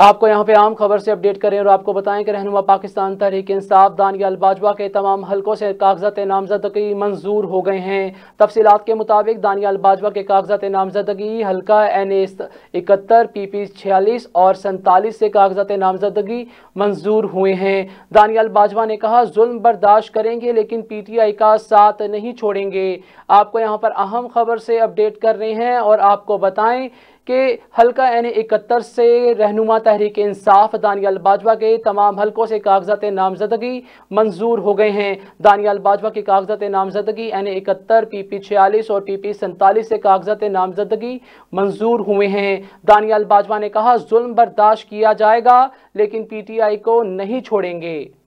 आपको यहाँ पे आम खबर से अपडेट करें और आपको बताएं कि रहनुमा पाकिस्तान तहरीक इंसाफ दानिया अलबाजवा के तमाम हलकों से कागजात नामजदगी मंजूर हो गए हैं तफसीत के मुताबिक दानिया अलबाजवा के कागजात नामजदगी हल्का एन ए इकहत्तर पी पी छियालीस और सैंतालीस से कागजात नामजदगी मंजूर हुए हैं दानिया अलबाजवा ने कहा जुल्म बर्दाश्त करेंगे लेकिन पी टी आई का साथ नहीं छोड़ेंगे आपको यहाँ पर अहम खबर से अपडेट कर रहे हैं और आपको बताएँ कि हल्का एन इकहत्तर से रहनुमा तहरीक इंसाफ दानियाल बाजवा के तमाम हलकों से कागजात नामजदगी मंजूर हो गए हैं दानियाल बाजवा की कागजात नामजदगी एन इकहत्तर पी पी छियालीस और पी पी सैंतालीस से कागजात नामजदगी मंजूर हुए हैं दानियाल बाजवा ने कहा जुल्म बर्दाश्त किया जाएगा लेकिन पी टी आई को नहीं छोड़ेंगे